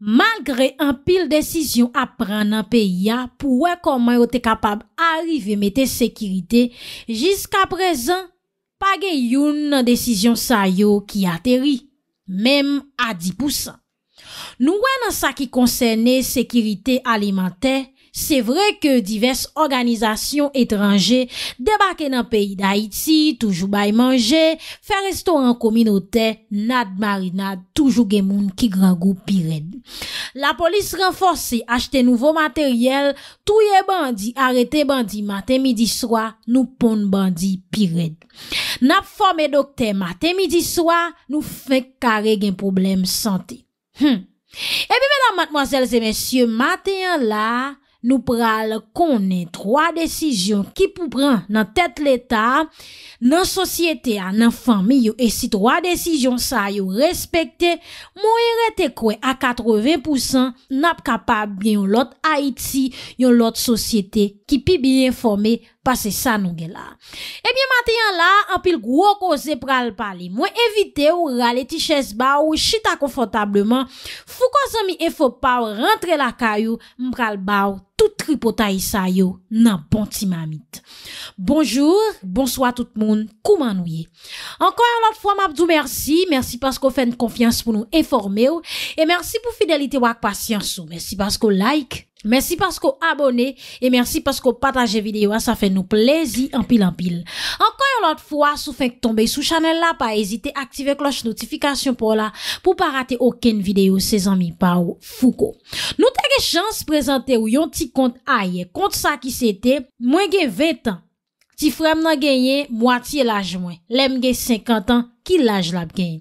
Malgre an pil desisyon ap pran nan peyi ya, pou wè koman yo te kapab arive mete sekirite, jiska prezan, pa gen yon nan desisyon sa yo ki ateri, mem a 10%. Nou wè nan sa ki konsene sekirite alimentè, Se vre ke divers organizasyon etranje debake nan peyi da iti, toujou bay manje, fe reston an kominote, nad marina toujou gen moun ki grangou pirend. La polis renforsi achete nouvo materyel, touye bandi, arete bandi, maten midi swa nou pon bandi pirend. Nap fome dokte, maten midi swa nou fe kare gen problem sante. E bi menan matmozels e mensye, maten la... Nou pral konen 3 desijyon ki pou pran nan tèt l'Etat, nan sosyete an nan fami yo esi 3 desijyon sa yo respekte, moun irete e kwen a 80% nap kapab yon lot Haiti, yon lot sosyete ki pi biye informe. Pase sa nou gen la. Ebyen matenyan la, apil gwo koze pral pali. Mwen evite ou rale ti ches ba ou chita konfotableman. Fou kon zami e fop pa ou rentre la kayo, mpral ba ou tout tripotay sa yo nan bonti mamit. Bonjour, bonsoi tout moun, kouman nou ye. Ankon yon lot fwa mabdou mersi. Mersi pasko fèn konfians pou nou informe ou. E mersi pou fidelite wak pasyans ou. Mersi pasko like. Mersi paskou abone, e mersi paskou pataje videwa, sa fe nou plezi anpil anpil. Ankoyon lot fwa, sou fek tombe sou chanel la, pa ezite aktive kloche notifikasyon pou la, pou pa rate oken videyo se zanmi pa ou fuko. Nou tege chans prezante ou yon ti kont aye, kont sa ki se te, mwen gen 20 an, ti frem nan genye, mwati e laj mwen. Lem gen 50 an, ki laj laj genye.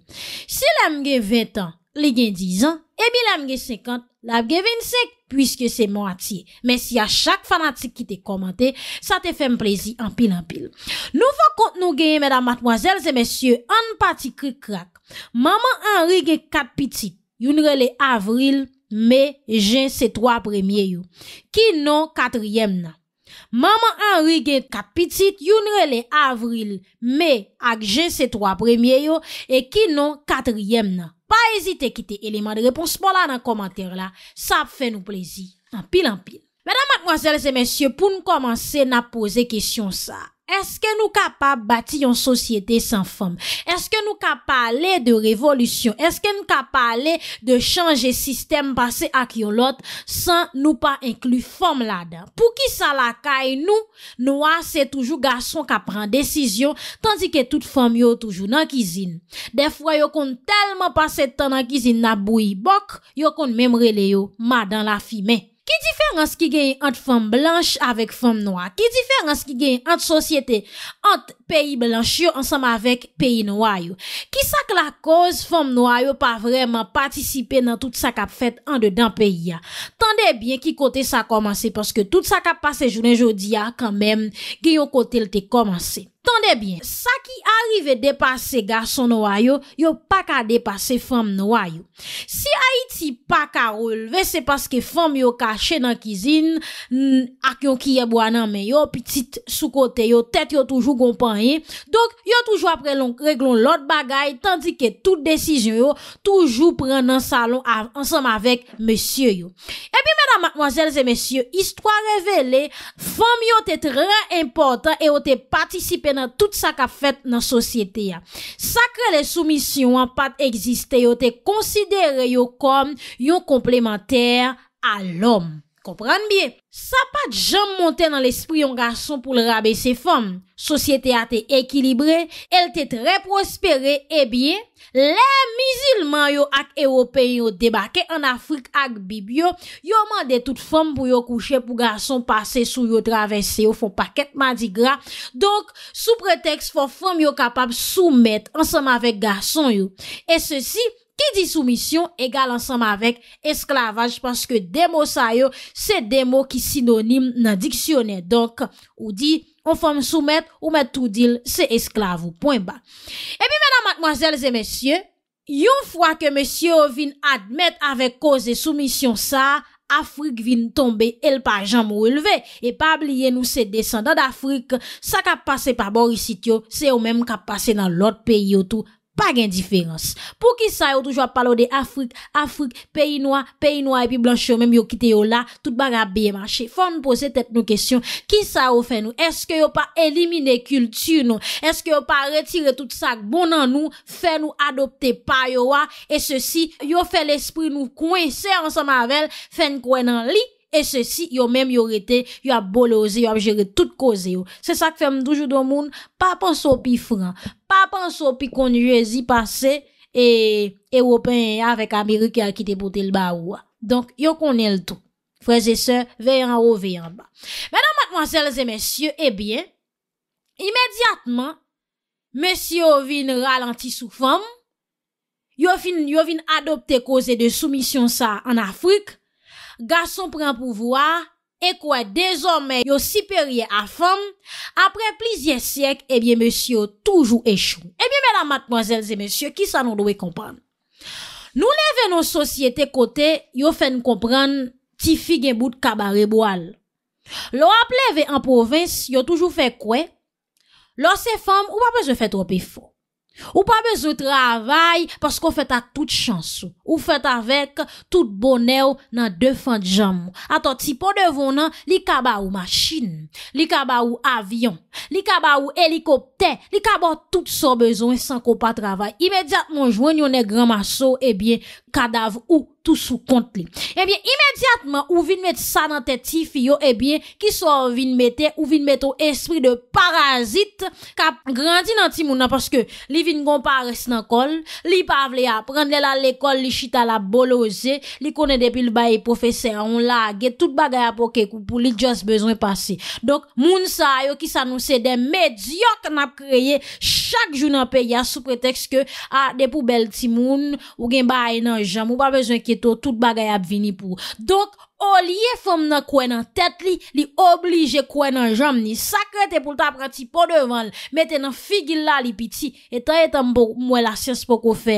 Se lem gen 20 an, li gen 10 an, ebi lem gen 50, laj gen 25. Pwiske se mwatiye, men si a chak fanatik ki te komante, sa te fèm plezi an pil an pil. Nou fò kont nou geye, mèdam matmwazèl, zè mèsyè, an pati krik krak. Maman an rigè kat pitit, younre le avril, me, gen se 3 premye yo. Ki nou katriyèm nan. Maman an rigè kat pitit, younre le avril, me, ak gen se 3 premye yo. E ki nou katriyèm nan. pa ezite kite eleman de reponsman la nan komantèr la. Sa ap fè nou plezi. Anpil, anpil. Mèdame, mèdame, mèdame, mèdame, pou nou komanse nan pose kèsyon sa. Eske nou ka pa bati yon sosyete san fom? Eske nou ka pa ale de revolusyon? Eske nou ka pa ale de chanje sistem pase ak yon lot san nou pa inklu fom la dan? Pou ki sa la kay nou, nou a se toujou gason ka pran desisyon, tandi ke tout fom yo toujou nan kizin. Defwa yo kon telman pase tan nan kizin na bouy bok, yo kon memre le yo ma dan la fime. Ki diferans ki gen yon fòm blanche avèk fòm noy? Ki diferans ki gen yon sòsiyete ant pèyi blanche yon ansam avèk pèyi noy? Ki sak la koz fòm noy yon pa vreman patisipe nan tout sa kap fèt an de dan pèyi ya? Tande bien ki kote sa komanse pòske tout sa kap pase jounen jodi ya kanmèm gen yon kote lte komanse. Sonde bien, sa ki arrive depase gason noua yo, yo pak a depase fom noua yo. Si Haiti pak a rolve, se paske fom yo kache nan kizin, ak yon kiyebwa nan men yo, pitit soukote yo, tet yo toujou gompanye. Dok, yo toujou apre long reglon lot bagay, tandi ke tout desizyon yo, toujou pren nan salon ansam avek monsye yo. E pi mèdam, mwazèlzè, monsye, histwa revele, fom yo te trè importan e yo te patisipe nan nan tout sa ka fet nan sosyete ya. Sakre le soumisyon wan pat egziste yo te konsidere yo kom yo komplementer al om. Kompran biye, sa pat jom monte nan l'espri yon gason pou l rabese fom. Sosyete a te ekilibre, el te tre prospere, e biye, le mizilman yo ak evo pe yo debake an Afrik ak bib yo, yo mande tout fom pou yo kouche pou gason pase sou yo travesse yo fon paket madigra. Donk, sou preteks fon fom yo kapab soumet ansam avek gason yo. E se si... Ki di soumisyon, egal ansanm avek esklavaj. Panse ke demo sa yo, se demo ki sinonim nan diksyonen. Donk, ou di, on fòm soumet ou met tout dil se esklavou. Poin ba. E bi menan matmoazelze mesye, yon fwa ke mesye vin admet avek koze soumisyon sa, Afrik vin tombe el pa janm ou e leve. E pa bliye nou se desan dan Afrik, sa ka pase pa bor isityo, se ou menm ka pase nan lot peyi yo tou. pa gen diferans. Po ki sa yo toujwa palo de Afrik, Afrik, peyinoa, peyinoa, epi blanchi yo menm yo kite yo la, tout baga beye manche. Fon nou pose tep nou kesyon, ki sa yo fè nou, eske yo pa elimine kultu nou, eske yo pa retire tout sak bonan nou, fè nou adopte pa yo wa, e se si yo fè l'espri nou kwen se ansan mavel, fè nou kwen nan li. E se si yo mèm yo rete, yo ap boloze, yo ap jere tout koze eh yo. Se sa k fèm doujou do moun, pa panso pi fran. Pa panso pi konjou e zi pase, e wopèn ya vek Amerike a kite bote l ba ou. Donk yo konè l tou. Freze se, vey an ou vey an ba. Mèdèm matmanselzè mèsyè, ebyen, imèdiatman, mèsyè yo vin ralanti sou fèm, yo vin adopte koze de soumisyon sa an Afrik, Gason pren pou vwa, e kwe dezome yo siperye a fom, apre plizye syek, e eh bie monsiyo toujou e chou. E eh bie mena matmazelze monsiyo, ki sa nou do we kompran? Nou leve non sosyete kote, yo fen kompran ti fi gen bout kabare boal. Lo ap leve an provins, yo toujou fe kwe? Lo se fom, ou pape se fe trope fo? Ou pa bezo travay, pasko feta tout chansou. Ou feta vek tout bonew nan defan jamou. Atot, si po devon nan, li kaba ou maschin, li kaba ou avyon, li kaba ou elikopte, li kaba tout sou bezon e san ko pa travay. Imediat moun jwen yon e gran maso, ebyen, kadav ou. sou kont li. Ebyen, eh imediatman ou vin met sa nan tet ti fiyo, ebyen, ki so vin mette, ou vin mette ou espri de parazit ka grandi nan ti moun nan, paske li vin gom pa res nan kol, li pa vle a prende la l'ekol, li chita la boloze, li konen depil bayi profese, a on lage, tout bagay apoke, pou li just bezwen pase. Donk, moun sa yo ki sanou se den medyok nan kreye chak jou nan pe, ya sou preteks ke a ah, depou bel ti moun, ou gen bayi nan jam, ou ba bezwen kiye to, tout bagay ap vini pou. Dok, O liye fom nan kwen nan tet li, li oblije kwen nan jom ni. Sakre te pou ta prati pou devan, mette nan figil la li piti. E ta etan mwen la sens pou ko fe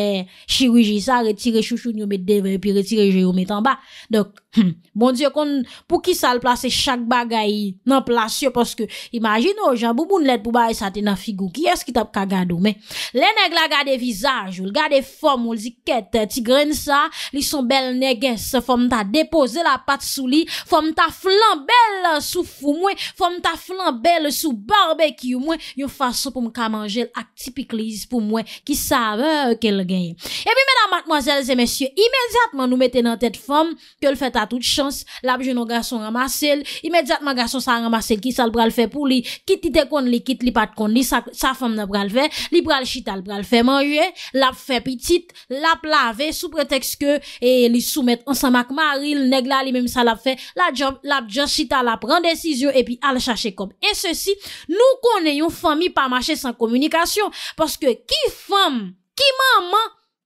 shiruji sa, retire chouchou nyo met devan, pi retire jayou met anba. Dok, hmm, bon diyo kon, pou ki sa l plase chak bagay nan plase yo, poske imajino, jan bouboun let pou baye sa ten nan figou, ki eski tap kagado me. Le neg la gade vizaj, ou l gade fom, ou l ziket, ti gren sa, li son bel neges, se fom ta depose la pa, sou li, fom ta flan bel sou fou mwen, fom ta flan bel sou barbeki ou mwen, yon fason pou m ka manje l ak tipikliz pou mwen, ki sa vè ke l genye. E bi mena matmoazèl zè mèsyè, imèdjatman nou metè nan tèt fòm, ke l fèt a tout chans, lap jè nou gason ramase l, imèdjatman gason sa ramase l ki sa l bral fè pou li, kit tite kon li, kit li pat kon li, sa fòm nan bral fè, li bral chita, l bral fè manje, lap fè pitit, lap lave, sou preteks ke li sou met ansan mak maril, neg la li men ça l'a fait, la job, la just chita la prend décision et puis elle chercher comme. Et ceci, nous une famille pas marcher sans communication parce que qui femme, qui maman,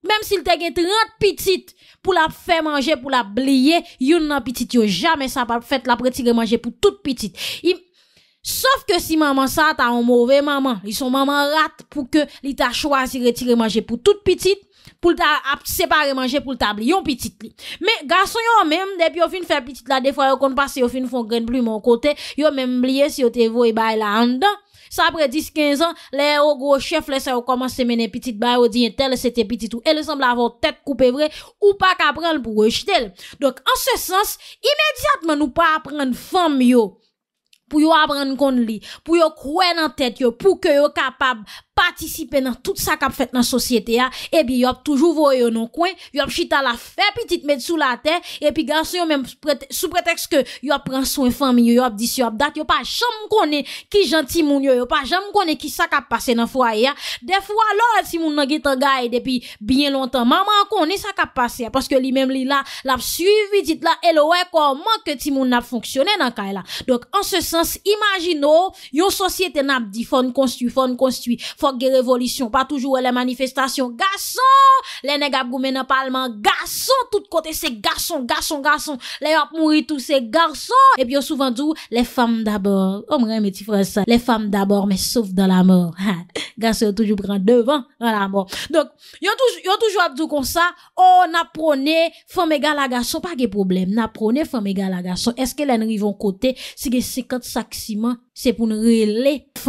même s'il t'a 30 petites pour la faire manger, pour la blier, une nan petite jamais ça pas fait la retirer manger pour toute petite. Sauf que si maman ça, t'a un mauvais maman. Ils sont maman rate pour que l'état t'a choisi retirer manger pour toute petite pou ta manger pour le tablier yon pitit li. Mais garçon yon menm, depuis yo fin fè pitit la, fois yo kon pase yo fin fon gren pli mon kote, yo menm bliye si yo te voye bay la an dan. Sa apre 10-15 ans les gros chefs chef le se yo komanse mene pitit bay, yo diyen eh, tel c'était petit, pitit ou, semble sembla tête coupée vrai ou pas ka le pour rejeter. en en ce sens, immédiatement nous pas apprendre femme yo. pour yo apprendre kon li, pour yo croire dans tête yo, pour que yo capable Patisipe nan tout sa kap fet nan sosyete ya... E bi yop toujou vwe yo nan kwen... Yop chita la fe pitit met sou la ten... E pi gans yo men sou preteks ke... Yop pran sou en fami... Yop disi yop dat... Yop pa jom konen ki janti moun yo... Yop pa jom konen ki sa kap pase nan fwa ya... Defwa lor si moun nan gitan gaye depi... Bien lontan... Maman konen sa kap pase ya... Paske li men li la... La ap suivi dit la... E lo we kon manke ti moun nan ap fonksyone nan kwa ya la... Dok an se sens... Imagino... Yo sosyete nan ap di... Fon konstwi... Fon Fok ge revolisyon. Pa toujou e le manifestasyon. Garson. Le negap goumen nan palman. Garson. Tout kote se garson. Garson. Garson. Le yo ap mouri tou se garson. E pi yo souvan djou. Le fam dabor. Omre oh, me ti fwese sa. Le fam dabor. Me souf dan la mor. Garson toujou pran devan. Dan la mor. Donk. Yo toujou ap djou kon sa. Oh na prone. Fom e ga la garson. Pa ge problem. Na prone. Fom e ga la garson. Eske le nou yon kote. Se ge sekant saksiman. Se pou nou rele. F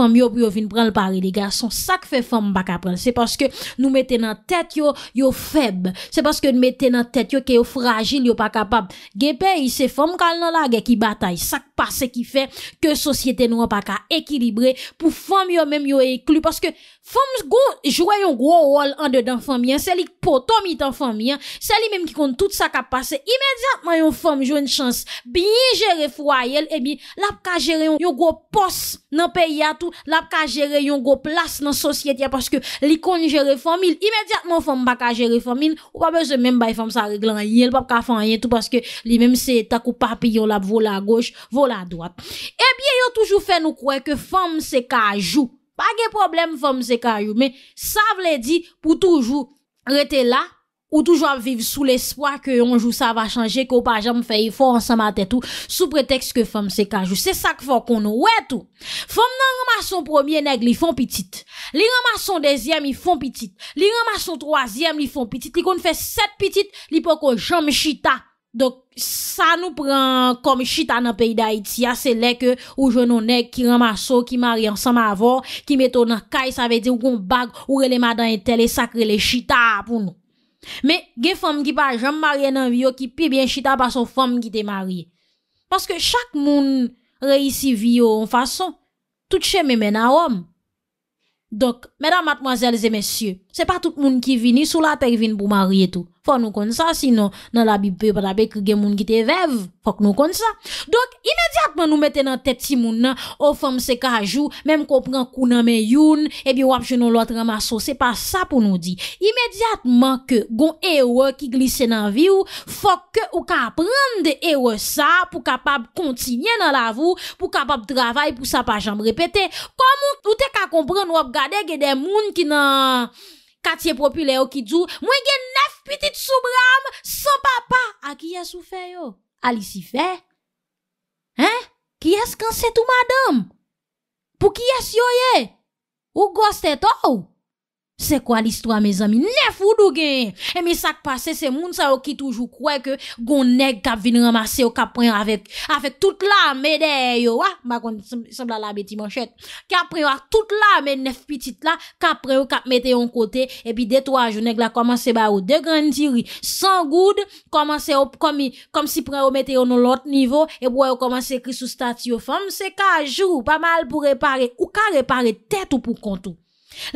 sak fe fom baka pren. Se paske nou mette nan tet yo yo feb. Se paske nou mette nan tet yo ke yo fragil yo pa kapab. Gepè yi se fom kal nan la ge ki batay. Sak pa se ki fe ke sosyete nou an pa ka ekilibre pou fom yo men yo eklu. Paske fom go jwè yon gro wòl an dedan fom yon. Se li potom yi tan fom yon. Se li menm ki kont tout sak a pase. Imediatman yon fom jwè yon chans. Bi nye jere fwa yel. Ebi lap ka jere yon gro pos nan pe yatu. Lap ka jere yon gro plas nan Sosyet ya paske li konjere fomil Imediatman fom baka jere fomil Ou pa beze menm bay fom sa reglan yel Papka fom yel tout paske Li menm se etak ou papi yon la vola goch Vola doat Ebyen eh yo toujou fe nou kwe ke fom se ka jou Page problem fom se ka jou Men sa vle di pou toujou Rete la Ou toujwa viv sou l'espoi ke yonjou sa va chanje, ko pa jam fe yifon ansan matè tou, sou preteks ke fèm se kajou. Se sak fò kon nou, wè tou. Fèm nan ramason premier neg, li fon pitit. Li ramason dezyem, li fon pitit. Li ramason troasyem, li fon pitit. Li kon fè set pitit, li poko jam chita. Dok sa nou pren kom chita nan peyi da Itia, se lek ou jwè nou neg ki ramaso, ki mari ansan ma avon, ki meto nan kay, sa ve di ou kon bag, ou relema dan yon tel, le sakre le chita pou nou. Me, ge fom ki pa jom marye nan viyo ki pi, biye chita pa son fom ki te marye. Paske chak moun reisi viyo an fason, tout cheme mena wom. Dok, medan matmoazelze mesye, se pa tout moun ki vini, sou la pervin pou marye tou. Fò nou kon sa, sinon nan la bibe pala bek gen moun ki te vev, fòk nou kon sa. Donk, imediatman nou mette nan teti moun nan, ou fòm se ka ajou, menm konpren kou nan men youn, ebi wap jenon lot ramaso, se pa sa pou nou di. Imediatman ke gon ewe ki glise nan viw, fòk ke ou ka prende ewe sa pou kapab kontinye nan la vou, pou kapab travay pou sa pa janm repete. Kom ou te ka kompren wap gade gen den moun ki nan... Katye popile ah, yo ki djou, mwen gen nef pitit sou bram, sou papa. A ki yas ou fe yo? Ali si fe? He? Ki yas kanset ou madam? Po ki yas yo ye? Ou gos te tou? Se kwa li sto a ah, me zami? Nef ou do genye? E mi sak pase se moun sa ou ki toujou kwe ke Gon neg kap vin ramase ou kap pren avèk Avèk tout la medè yo Wa? Ma kon sembla la beti manchè Kap pren avèk tout la men nef pitit la Kap pren ou kap metè yon kote E pi detwaj ou neg la komanse ba ou De grandiri San goud Komanse ou komi Kom si pre ou metè yon ou lot nivou E pou wè ou komanse kri sou stati ou fam Se ka jou Pa mal pou repare Ou ka repare Tet ou pou kontou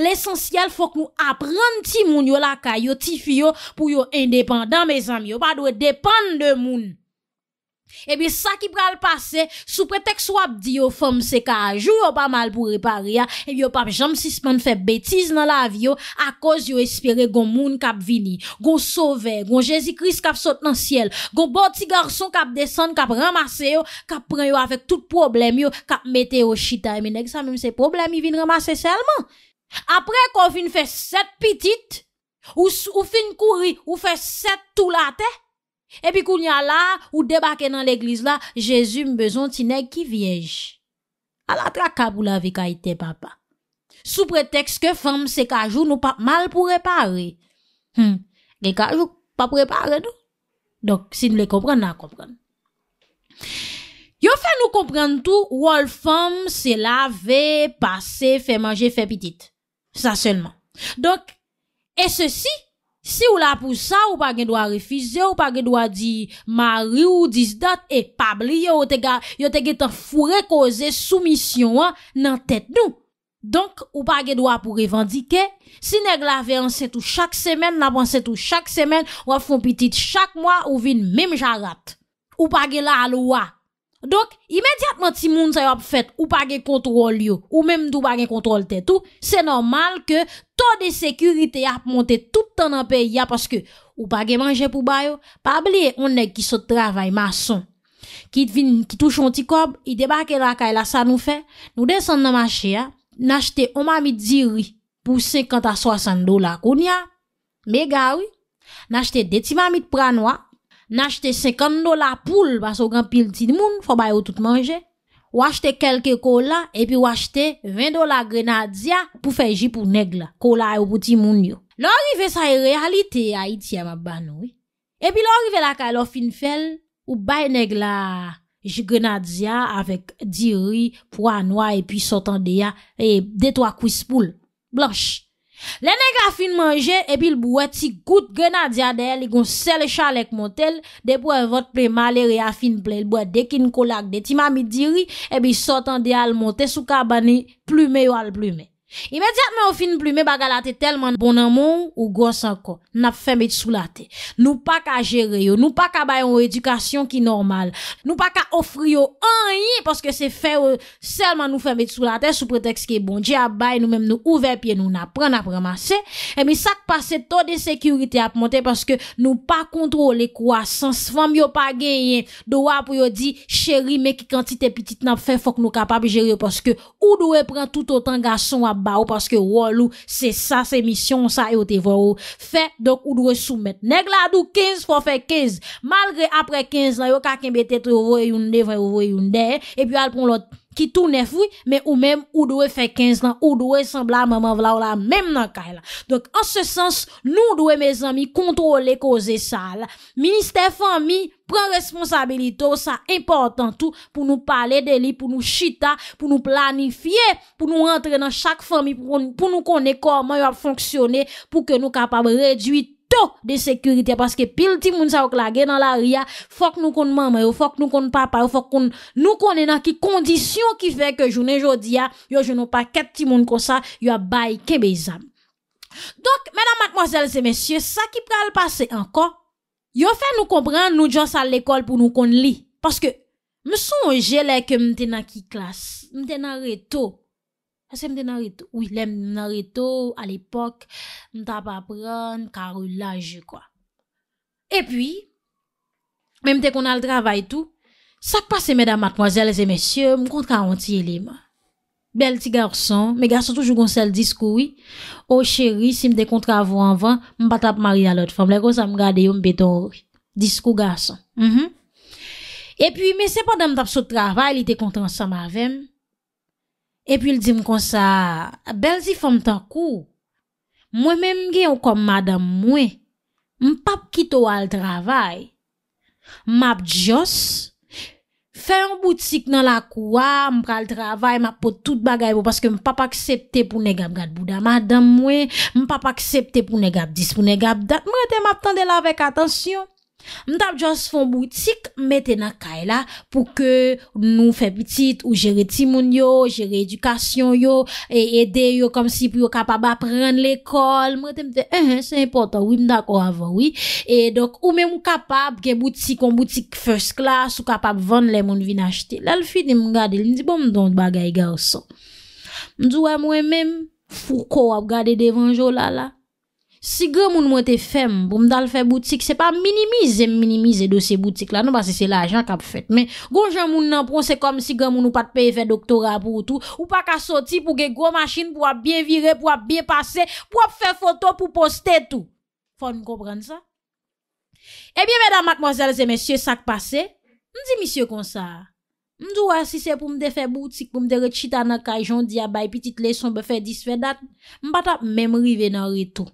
L'esensyel fok nou apren ti moun yo la ka, yo ti fiyo pou yo indepen dan me zanm yo, pa dwe depen de moun. Ebi sa ki pral pase, sou pretex wap di yo fom se ka, jou yo pa mal pou ripari ya, ebi yo pa jom sisman fe betiz nan la vyo, a koz yo espere gon moun kap vini, gon sove, gon Jezi Kris kap sot nan siel, gon bo ti garson kap desan, kap ramase yo, kap pren yo avek tout problem yo, kap mete yo chita, e mi neg sa moun se problem, i vin ramase selman. Apre kon fin fè set pitit, ou fin kouri, ou fè set tout la te, epi koun ya la, ou debake nan l'eglise la, jesu mbezon ti neg ki viej. A la trakab ou la vi ka ite papa. Sou pretext ke fèm se kajou nou pa mal pou repare. Hmm, Ge kajou pa prepare nou. Dok, si nou le kompran, nan kompran. Yo fè nou kompran tout, wòl fèm se la ve pase fè manje fè pitit. Sa sèlman. Donk, e sèsi, si ou la pou sa, ou pa gen do a refize, ou pa gen do a di marri ou disdat, e pabli, yo te gen tan fure koze soumisyon nan tèt nou. Donk, ou pa gen do a pou revendike, si neg la veyansè tou chak semen, nabansè tou chak semen, wafon pitit chak mwa ou vin mèm jarat. Ou pa gen la alou wak. Donk, imediatman ti moun zay ap fèt ou pa gen kontrol yo, ou mèm tou pa gen kontrol te tou, se normal ke ton de sekurite ap monte tout an apè ya paske ou pa gen manje pou bayo. Pabli, onèk ki sot travay mason, ki tou chonti kob, i debake lakay la sa nou fè, nou desan nan manche ya, nan chete omamit ziri pou 50 a 60 dola koun ya, mega wè, nan chete deti mamit pran wè, Nache te 50 dola poule baso gen pil ti moun, fwa bay ou tout manje. Wache te kelke kola, epi wache te 20 dola grenadja pou feji pou negla. Kola e ou pouti moun yo. Non rive sa e realite a iti ya mabano. Epi lon rive la ka lo fin fel, ou bay negla grenadja avek di ri, pou anwa epi sotan de ya, e detwa kouis poule. Blanche. Lè nèk a fin manje, epi l bwè ti gout gena diya deyè li goun sel chalek motel, depwè e vot plè malè re a fin plè, l bwè dekin kolak de ti mamidiri, epi sotan deyè al montè sou kabani plume yo al plume. imediatman ou fin plume bagalate telman bonan moun ou gos anko nap fe met sou late nou pa ka jere yo, nou pa ka bayon ou edukasyon ki normal, nou pa ka ofri yo anye, poske se fe selman nou fe met sou late sou preteks ki e bon, diya bay nou menm nou ouver piye nou nap, pran ap ramase e mi sak pase to de sekurite ap monte poske nou pa kontrole kwa sans fam yo pa genyen dowa pou yo di, cheri meki kantite petit nap fe fok nou kapab jere yo poske ou do e pran tout otan gason wap ba ou paske wò lou se sa se misyon sa yo e te vò ou. Fè dok ou dwe soumet. Neg la dou 15 fò fè 15. Malgrè apre 15 la yo kakin bete te vò yon de vò yon de. E pi al pou lòt Ki tou ne fwi, men ou men ou do e fe 15 nan, ou do e san bla maman vla ou la men nan kay e la. Dok an se sens, nou do e me zami kontrole koze sa la. Ministè fami, pran responsabilito sa importantou pou nou pale deli, pou nou chita, pou nou planifiye, pou nou rentre nan chak fami, pou nou kone koman yo ap fonksyone pou ke nou kapab redwite. To de sekurite, paske pil ti moun sa wak lage nan la ria, fok nou kon mamay ou, fok nou kon papa ou, fok nou kon ena ki kondisyon ki fe ke jounen jodi ya, yo jounen pa ket ti moun konsa, yo bay kebe zan. Dok, mèdam matmozèl se mèsyè, sa ki pral pase anko, yo fè nou kompran nou jons al l'ekol pou nou kon li. Paske, mè son jè lè ke mtena ki klas, mtena reto. Ase mte narito. Ouylem narito, al epok, mta pa pran, karulaj, kwa. E pwi, mte kon al travay tou, sak pa se medan matmoazel, se mesye, m kontra an ti elima. Bel ti garson, me garson toujou gonsel diskoui, o oh, cheri, si mte kontra avou anvan, m patap maria lot fom, le kon sa m gade yon bedon ori. Diskou garson. E pwi, me se pa da m tap sou travay, li te kontran sa mavem, Epi l di m kon sa, belzi fom tan kou, mwen menm gen yon kom madam mwen, m pap kitow al travay, m ap jos, fe yon boutik nan la kouwa, m pral travay, m ap pot tout bagay pou paske m pap aksepte pou ne gab gadbouda, madam mwen, m pap aksepte pou ne gabdis, pou ne gabdat, m rete m ap tande la vek, atensyon. Mwen tap jons fon boutik, mette na kay la pou ke nou fe pitit ou jere timoun yo, jere edukasyon yo, e ede yo kom si pou yo kapab apren l'ekol. Mwen temte, ehe, eh, se importan, wim tako avan, wim. E, dok, ou men mwen kapab gen boutik, kon boutik first class, ou kapab vande le moun vin achete. La, l'fi de mwen gade, lindibon mwen donde bagay garso. Mwen dwe mwen mwen, fou kou ap gade devan jola la. Si gwen moun mwen te fem pou m dan l fè boutik, se pa minimize minimize dosè boutik la. Non basè se la ajan kap fèt. Men, gwen jen moun nan pronsè kom si gwen moun ou pat peye fè doktora pou ou tou. Ou pa ka soti pou ge gwen machine pou ap bien vire, pou ap bien passe, pou ap fè foto pou poste tou. Fòn m konprenn sa? Ebyen mèdam akmwazal zè mèsyè sak pase. Ndi misye kon sa? Ndi wè si se pou m de fè boutik, pou m de rechita nan kajon di abay, piti tleson be fè disfè dat, m pat ap mèm rive nan re tou.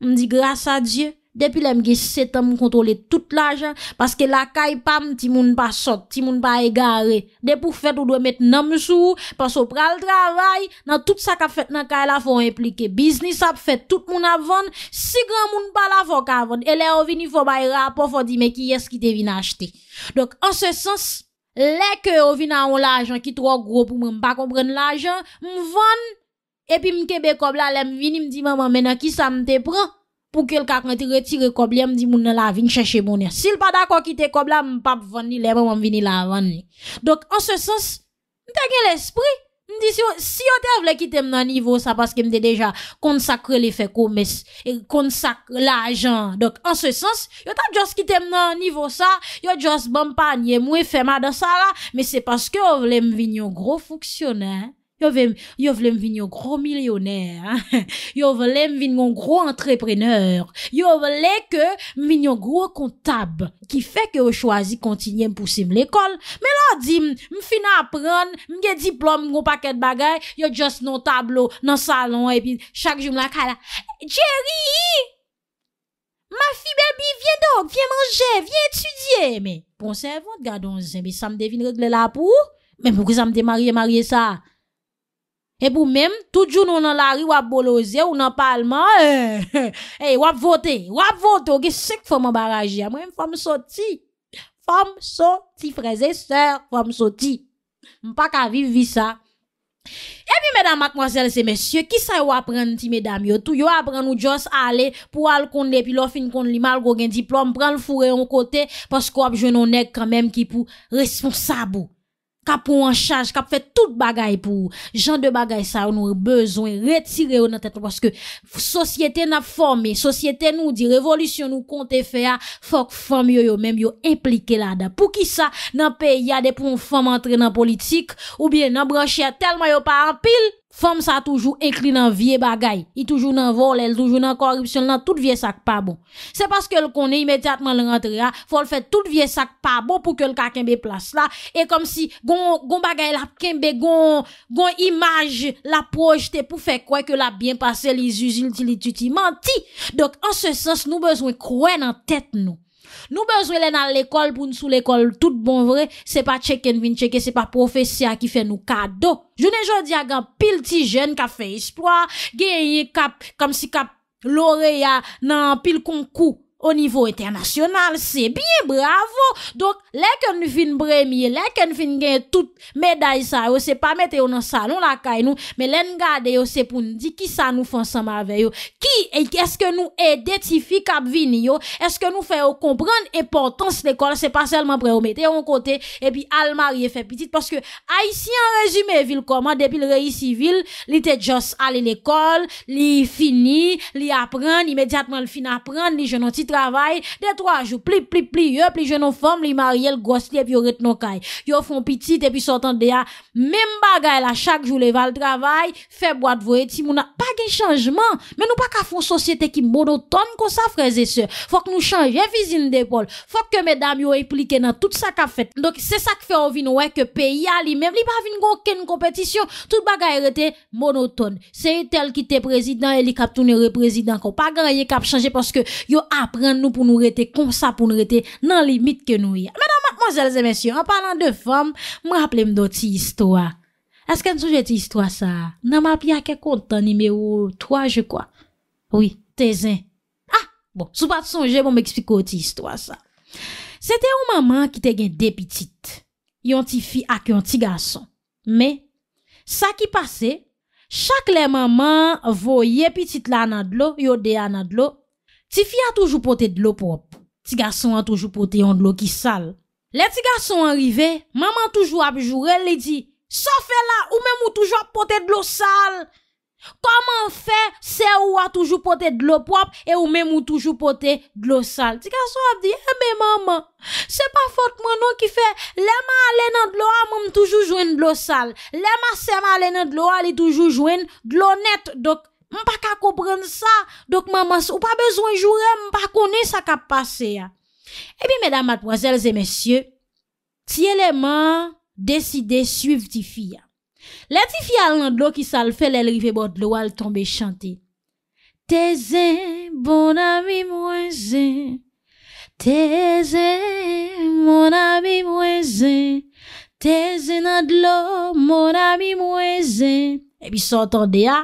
M di, grasa Diyo, depi lem ge setan m kontrole tout l ajan, paske la kay pa m ti moun pa sot, ti moun pa egare. Depi pou fèt, ou dwe met nan m sou, paske ou pral travay, nan tout sa ka fèt nan kay la fon implike. Biznis ap fèt, tout moun ap fon, si gran moun pa la fon ka fon, e lè ou vini fò bay rapon, fò di me ki yes ki te vin achete. Dok, an se sens, lè ke ou vina ou l ajan ki trok gro pou m pa kompren l ajan, m fon... Epi mkebe kob la, lem vini, mdi maman mena ki sa mte pran pou kelka kwen ti retire kob li, mdi moun la vini chache moun ya. Sil pa dako ki te kob la, mpap vani, lem mwen vini la vani. Dok, an se sens, mte gen l'espri, mdi si yo, si yo te vle kitem nan nivou sa, paske mte deja konsakre le fekou mes, konsakre la ajan. Dok, an se sens, yo ta jos kitem nan nivou sa, yo jos bampanye mwen fema da sa la, me se paske yo vle mvini yo gro foksyonè. Yo vle m vin yon gro milyoner, yo vle m vin yon gro entreprener, yo vle ke m vin yon gro kontab ki fe ke yo chwazi kontinye m pousim l'ekol. Me la di m fina apran, m gen diplom, m gen paket bagay, yo just nan tablo, nan salon, e pi chak joum la kala. Jerry! Ma fi bebi, vye dog, vye manje, vye etudye, me. Pon servon, gado, zembe, sa m devin regle la pou? Me pou ki sa m devin marye, marye sa? E pou mèm, tout joun nou nan lari wap boloze ou nan palman, euh, wap vote, wap vote, ouge sèk fò mèm barajè, mèm fò mèm sò ti, fò mèm sò ti freze, sèr, fò mèm sò ti. Mpaka vivi sa. E pi mèdam ak mwasele se mèsyè, ki sa yo apren ti mèdam yo tou, yo apren nou jòs ale pou al konde, pi lo fin konde li mal go gen diplò, mpren l fure yon kote, paskò ap joun nou neg kèmèm ki pou responsabou. ka pou an chanj, ka pou fè tout bagay pou, jan de bagay sa ou nou bezwen, retire ou nan tèt, pwoske, sosyete nan fòm, sosyete nou di, revolisyon nou kontè fè a, fòk fòm yo yo, menm yo implike la da, pou ki sa, nan pe yade pou yon fòm antre nan politik, ou bien nan branche a telman yo pa an pil, Fom sa toujou ekli nan vie bagay. I toujou nan vol, el toujou nan korupsyon, nan tout vie sak pa bon. Se paske l konen imediatman l rentrea, fol fè tout vie sak pa bon pou ke l kakenbe plas la. E kom si gon bagay la kenbe, gon imaj la projete pou fè kway ke la bien pase, li zuzil, li tuti, li manti. Dok an se sens nou bezwen kwen nan tèt nou. Nou bezwele nan l'ekol pou n sou l'ekol tout bon vre, se pa cheke n vin cheke, se pa profese a ki fe nou kado. Jounen joun di aga pil ti jen ka fe ispwa, geye kap kom si kap lore ya nan pil kon kou. o nivou eternasyonal, se bie bravo, donk leken vin bremiye, leken vin gen tout meday sa yo, se pa mette yo nan salon la kay nou, me len gade yo, se pou di ki sa nou fonsan ma veyo ki, e kèske nou edetifi kab vini yo, e ske nou fè yo komprende eportans l'ekol, se pa selman preyo, mette yo an kote, e pi al marie fè piti, porske a yisi an rezume vil koma, depi l reyisi vil li te jos ale l'ekol li fini, li apren imediatman l fin apren, li jenon titre travail, des trois jours, pli, plus, plus, plus je jeune femme, li mariés, le gosse, li, et puis yo ret non caille Yo font petit, et puis sortant de ya, même bagay là, chaque jour, les val travail, fait boîte, voye, ti mouna, pas de changement. Mais nous pas qu'à font société qui monotone comme ça, frères et sœurs. Faut que nous changions visine d'épaule. Faut que mesdames yo impliquées dans tout ça qu'a fait. Donc, c'est ça qui fait envie, nous, que pays a même li pas vin aucune compétition. Tout bagay était monotone. C'est tel qui était président, et li cap tourner président, qu'on pas gagné cap changer parce que yo après. an nou pou nou rete, kon sa pou nou rete, nan limit ke nou yon. Mèdame, mòzèl zè mèsyon, an parlant de fòm, mò aple mdò ti històa. Eske an soujè ti històa sa? Nan m aple yon ke kontan, nime ou, toa je kwa. Oui, te zè. Ah, bon, sou pat sonje, mò bon, m ekspliko ti històa sa. Sè te ou maman ki te gen depitit, yon ti fi ak yon ti gason. Mè, sa ki pase, chak le maman, vò yepitit la nan dlo, yode ya nan dlo, Ti fi a toujou pote dlo pop, ti gason a toujou pote yon dlo ki sal. Le ti gason a rive, maman toujou ap jure, li di, sa fe la, ou mè mou toujou ap pote dlo sal. Koman fe, se ou a toujou pote dlo pop, e ou mè mou toujou pote dlo sal. Ti gason ap di, ebe eh, maman, se pa fote mounon ki fe, lè ma alè nan dlo a, mè mou toujou jwen dlo sal. Lè ma se ma alè nan dlo a, li toujou jwen dlo net, dok. Mpa ka kompren sa, dok mamans ou pa bezwen jure, mpa kone sa ka pase ya. Ebi, medan matmwazelze, mesye, tiyeleman, deside, suif ti fia. La ti fia al nan do ki sal fele, el rive bot lo al tombe chante. Teze, bon ami mwese. Teze, mon ami mwese. Teze nan do, mon ami mwese. Epi sa otande a,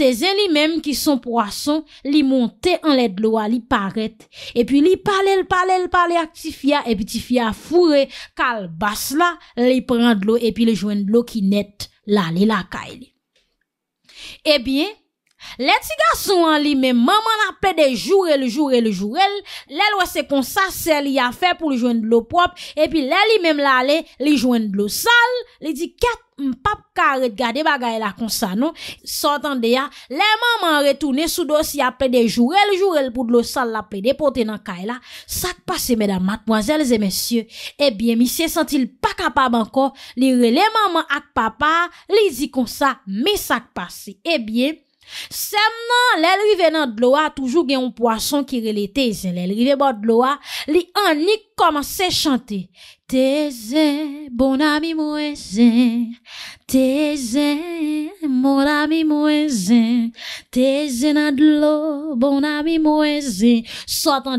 tezen li menm ki son poason li monte anle dlo a li paret. Epi li pale l pale l pale ak ti fya epi ti fya fure kal bas la li pren dlo epi li eh jwen dlo ki net la li laka e li. Epi e. Le ti ga sou an li me maman apede jurel, jurel, jurel Le lwese kon sa se li a fe pou li jwen dlo prop E pi le li mem la le, li jwen dlo sal Li di ket mpap ka red gade bagay la kon sa nou Sotan de ya, le maman retoune sou dosi apede jurel, jurel Pou dlo sal la apede pote nan kay la Sak pase medan matmwazelze mesye E eh bie mi se sentil pa kapab anko Li re le maman ak papa Li di kon sa mi sak pase E eh bie Seulement, l'elle rive dans de l'eau, toujours gué un poisson qui relait tese. L'elle rive bord de l'eau, li commence à chanter. Tese, bon ami mouese. Tese, mon ami mouese. Tese de l'eau, bon ami mouese. Sotan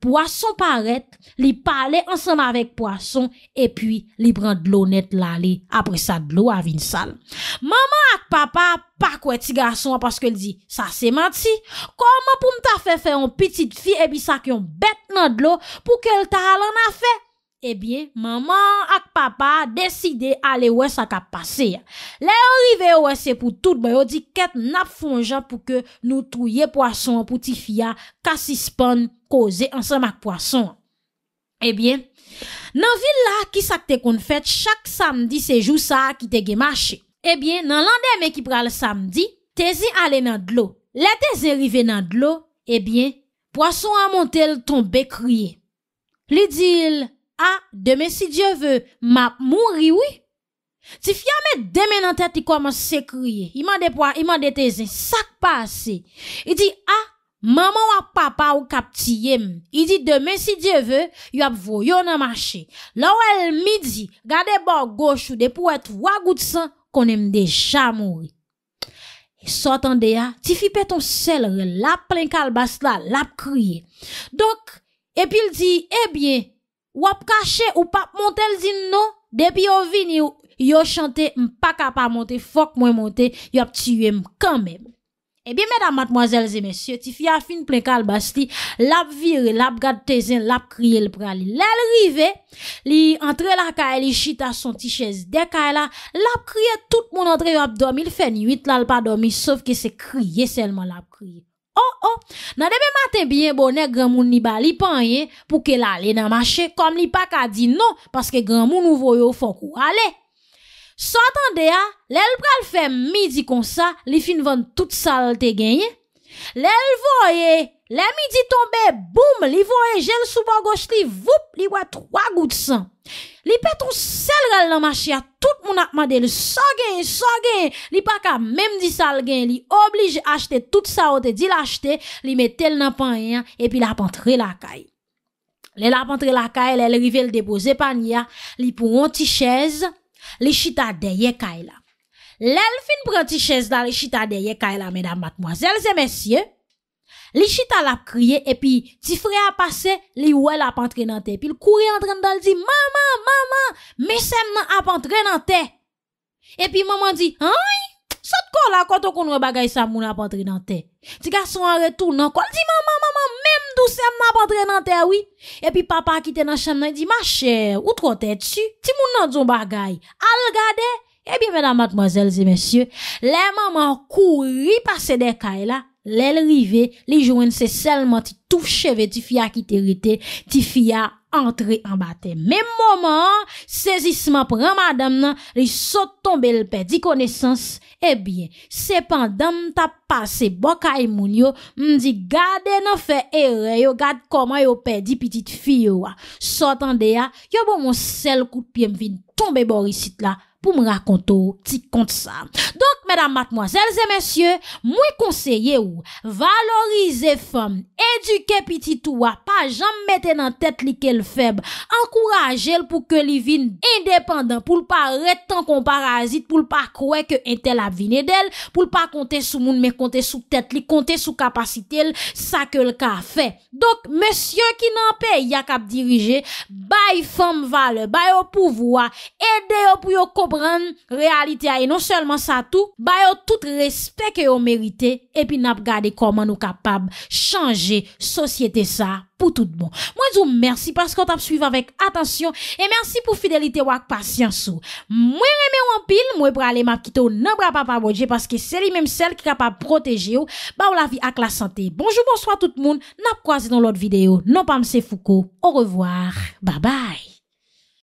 Poason paret, li pale ansan avèk poason, epi li pran dlo net lale, apre sa dlo avin sal. Maman ak papa, pa kwe ti gason apaske li di, sa se manti. Koman pou mta fe fe yon pitit fi epi sa ki yon bet nan dlo pou ke lta alan afè? Ebyen, eh maman ak papa deside ale wè sa kap pase ya. Le yon rive wè se pou tout bè yo di ket nap fonja pou ke nou trouye poason pou ti fia kasi spon koze ansem ak poason. Ebyen, eh nan vil la ki sak te kon fèt, chak samdi se jou sa ki te gemache. Ebyen, nan lande me ki pral samdi, tezi ale nan dlo. Le tezi rive nan dlo, ebyen, poason a montel tombe kriye. Li dil... ah, demain si Dieu veut, m'a mourir, oui. Ti fya met tête, il tête à commence à crier. il de il m'a de tezen. ça passe. Il dit, « ah, maman ou papa ou kap Il Il demain Demain, si Dieu veut, a ap voyo le marché. Là elle midi, gade bord gauche ou de trois et de sang, qu'on déjà mouri. E sotan de ya, ti fi ton sel la plein là, là, la, crier. Donc, et puis il dit, « eh bien !» Wap kache ou pap montel zin nou, debi yo vini, yo chante, mpa kapa monte, fok mwen monte, yo ap tiyuem kanmem. Ebi eh medan matmoazel zeme, sio ti fya fin plen kalbasti, lap vire, lap gad tezen, lap kriye lpra li. Lèl rive, li entre la kae, li chita son ti chez de kae la, lap kriye tout moun entre yo ap domi, li fen yuit la lpa domi, sauf ki se kriye selman lap kriye. On, oh, on, oh. nadebe maten byen bonen Gran moun ni bali panye Pou ke la le nan mache Kom li pak a di non Paske gran moun nou voye ou fok ou Ale, satan de ya ah, Le l pral fem midi kon sa Li fin vande tout sal te genye Le l voye Le midi tombe, boum, li vo en jen soubo goch li, voup, li wè troa gout san. Li peton sel gèl nan machia, tout moun ak madèl, so gen, so gen, li paka mem di sal gen, li oblige achte tout sa o te dil achte, li met tel nan pan en, epi la pantre lakay. Le la pantre lakay, le li rivel de bo zepan ya, li pou an ti chèz, li chita de ye kaila. Le l fin pou an ti chèz la, li chita de ye kaila, medan matmoazèl zè mèsyè, Lichita l'a la et puis, « ti frère a passé, li wè la ap antre nan puis, le courait en train de dire, « maman, maman, mes nan ap dans nan Et puis, maman dit, « Hein sot quoi là, quand on wè bagay sa moun a antre nan te. Ti garçon en retourné, nan di maman, maman, même dou sem nan ap Et nan te, oui. puis, papa qui te nan il dit ma chère, ou tro te »« ti moun nan zon bagay, al gade. Et eh bien, mesdames, mademoiselles et messieurs, les mamans courent passer des cailles là, Lèl rive, li jwen se selman ti touf cheve ti fya ki terite, ti fya entre ambate. Mem mouman, sezisman pran madame nan, li sot tombe l pe di konesans, ebyen, eh sepan dam ta pase bokay moun yo, mdi gade nan fe ere yo, gade koman yo pe di pitit fiyo wa. Sot an deya, yo bon moun sel kout piye mvi tombe borisit la pou mrakonto ti kont sa. Donk! Mèdam matmoazèl zè mèsyè, mwen konseye ou, valorize fèm, eduke piti touwa, pa jam metè nan tèt li ke l'fèb, ankouraje l pou ke li vin indépendant, pou l pa retan kon parazit, pou l pa kouè ke entèl ap vinè del, pou l pa kontè sou moun, mè kontè sou tèt li, kontè sou kapasite l, sa ke l ka fè. Dok, mèsyè ki nan pe, yakap dirije, bay fèm vale, bay ou pou voua, edè ou pou yo kobran realite a, e non sèlman sa tout, Bayo tout respek yo merite, epi nap gade koman ou kapab chanje sosyete sa pou tout bon. Mwen zou mersi paskot ap suyve avèk atensyon, e mersi pou fidelite wak pasyansou. Mwen reme wampil, mwen prale map kitou, nan bra pa pa wajè paske seli menm sel ki kapab proteje ou, ba ou la vi ak la sante. Bonjou, bonsoi tout moun, nap kwaze don lot videyo. Non pa mse fuko, ou revoir, ba bay.